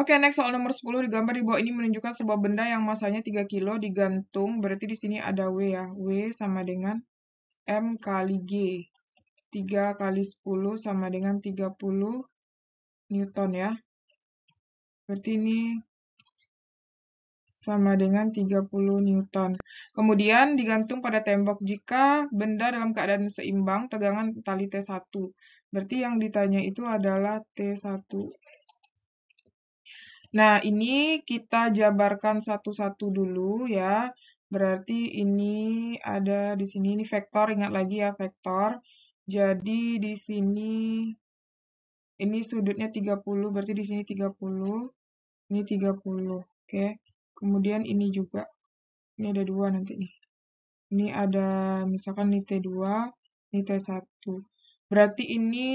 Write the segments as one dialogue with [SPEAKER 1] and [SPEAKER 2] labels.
[SPEAKER 1] Oke, okay, next soal nomor 10 di gambar di bawah ini menunjukkan sebuah benda yang masanya 3 kilo digantung. Berarti di sini ada W ya. W sama dengan M kali G. 3 kali 10 sama dengan 30 Newton ya. Berarti ini sama dengan 30 Newton. Kemudian digantung pada tembok jika benda dalam keadaan seimbang tegangan tali T1. Berarti yang ditanya itu adalah T1 Nah, ini kita jabarkan satu-satu dulu ya. Berarti ini ada di sini, ini vektor, ingat lagi ya vektor. Jadi di sini, ini sudutnya 30, berarti di sini 30, ini 30, oke. Kemudian ini juga, ini ada dua nanti nih. Ini ada misalkan ini T2, ini T1. Berarti ini,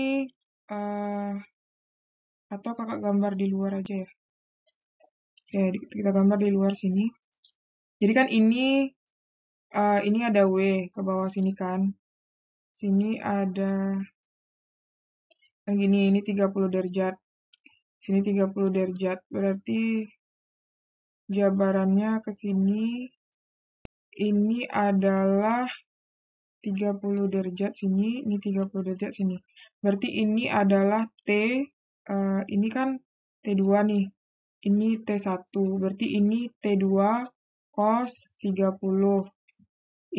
[SPEAKER 1] uh, atau kakak gambar di luar aja ya ya kita gambar di luar sini. Jadi kan ini uh, ini ada W ke bawah sini kan. Sini ada yang gini ini 30 derajat. Sini 30 derajat. Berarti jabarannya ke sini ini adalah 30 derajat sini, ini 30 derajat sini. Berarti ini adalah T uh, ini kan T2 nih ini T1, berarti ini T2 cos 30.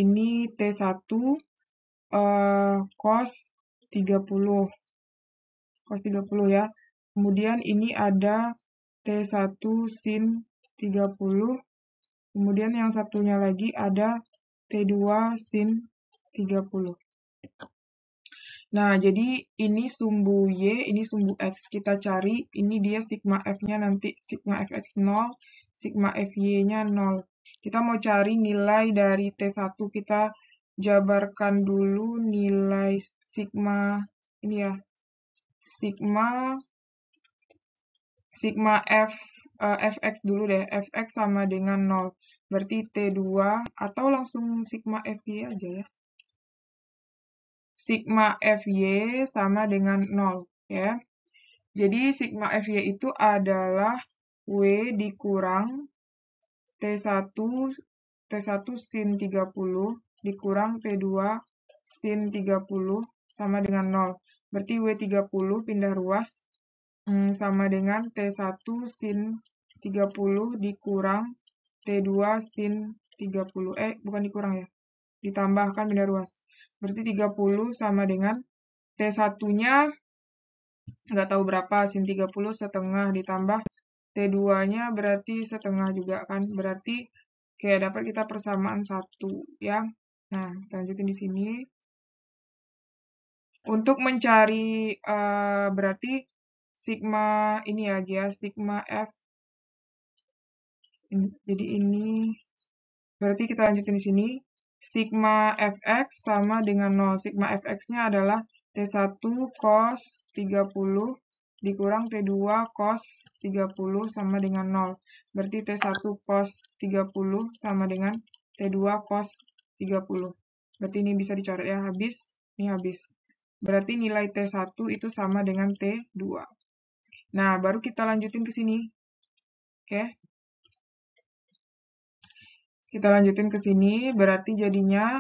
[SPEAKER 1] Ini T1 uh, eh, cos 30. Cos 30 ya. Kemudian ini ada T1 sin 30. Kemudian yang satunya lagi ada T2 sin 30. Nah, jadi ini sumbu Y, ini sumbu X. Kita cari, ini dia sigma F-nya nanti, sigma Fx 0, sigma Fy-nya 0. Kita mau cari nilai dari T1, kita jabarkan dulu nilai sigma, ini ya, sigma, sigma F, uh, eh, Fx dulu deh, Fx sama dengan 0. Berarti T2, atau langsung sigma Fy aja ya sigma FY sama dengan 0 ya. Jadi sigma FY itu adalah W dikurang T1 T1 sin 30 dikurang T2 sin 30 sama dengan 0. Berarti W30 pindah ruas hmm, sama dengan T1 sin 30 dikurang T2 sin 30. Eh, bukan dikurang ya ditambahkan benda ruas. Berarti 30 sama dengan T1-nya nggak tahu berapa, sin 30 setengah ditambah T2-nya berarti setengah juga kan. Berarti kayak dapat kita persamaan 1 ya. Nah, kita lanjutin di sini. Untuk mencari uh, berarti sigma ini ya, ya sigma F. Jadi ini berarti kita lanjutin di sini sigma fx sama dengan 0. Sigma fx-nya adalah T1 cos 30 dikurang T2 cos 30 sama dengan 0. Berarti T1 cos 30 sama dengan T2 cos 30. Berarti ini bisa dicoret ya, habis, ini habis. Berarti nilai T1 itu sama dengan T2. Nah, baru kita lanjutin ke sini. Oke. Kita lanjutin ke sini, berarti jadinya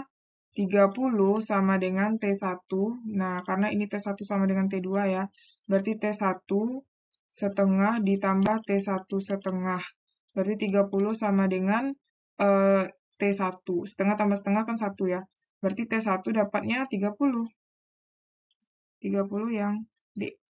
[SPEAKER 1] 30 sama dengan T1. Nah, karena ini T1 sama dengan T2 ya, berarti T1 setengah ditambah T1 setengah. Berarti 30 sama dengan eh, T1. Setengah tambah setengah kan 1 ya. Berarti T1 dapatnya 30. 30 yang D.